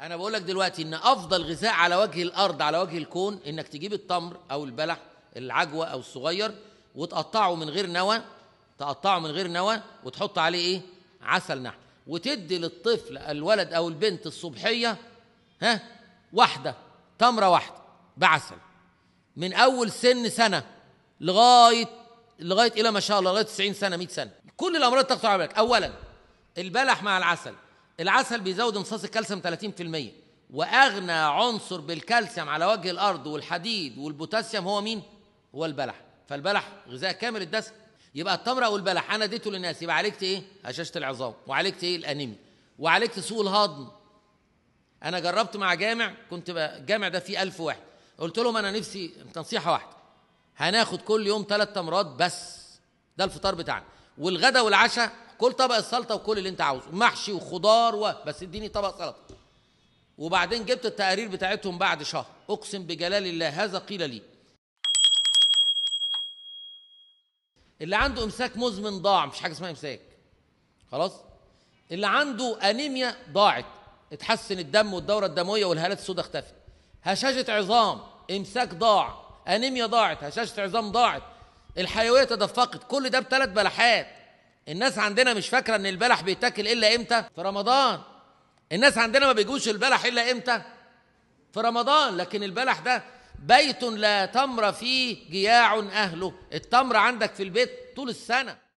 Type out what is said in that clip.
انا بقول لك دلوقتي ان افضل غذاء على وجه الارض على وجه الكون انك تجيب التمر او البلح العجوه او الصغير وتقطعه من غير نوى تقطعه من غير نوى وتحط عليه ايه عسل نحل وتدي للطفل الولد او البنت الصبحيه ها واحده تمره واحده بعسل من اول سن سنه لغايه لغايه الى ما شاء الله لغايه 90 سنه 100 سنه كل الامراض تقطع على بالك اولا البلح مع العسل العسل بيزود امتصاص الكالسيوم 30% واغنى عنصر بالكالسيوم على وجه الارض والحديد والبوتاسيوم هو مين هو البلح فالبلح غذاء كامل الدسم يبقى التمر او البلح انا اديته للناس يبقى عالجت ايه هشاشه العظام وعالجت ايه الانيميا وعالجت سوء الهضم انا جربت مع جامع كنت الجامع ده فيه ألف واحد قلت لهم انا نفسي تنصيحه واحده هناخد كل يوم ثلاث تمرات بس ده الفطار بتاعنا والغدا والعشاء كل طبق السلطه وكل اللي انت عاوزه محشي وخضار و... بس اديني طبق سلطه وبعدين جبت التقارير بتاعتهم بعد شهر اقسم بجلال الله هذا قيل لي اللي عنده امساك مزمن ضاع مش حاجه اسمها امساك خلاص اللي عنده انيميا ضاعت اتحسن الدم والدوره الدمويه والهالات السوداء اختفت هشاشه عظام امساك ضاع انيميا ضاعت هشاشه عظام ضاعت الحيويه تدفقت كل ده بثلاث بلحات الناس عندنا مش فاكره ان البلح بيتاكل الا امتى في رمضان الناس عندنا ما بيجوش البلح الا امتى في رمضان لكن البلح ده بيت لا تمر فيه جياع اهله التمر عندك في البيت طول السنه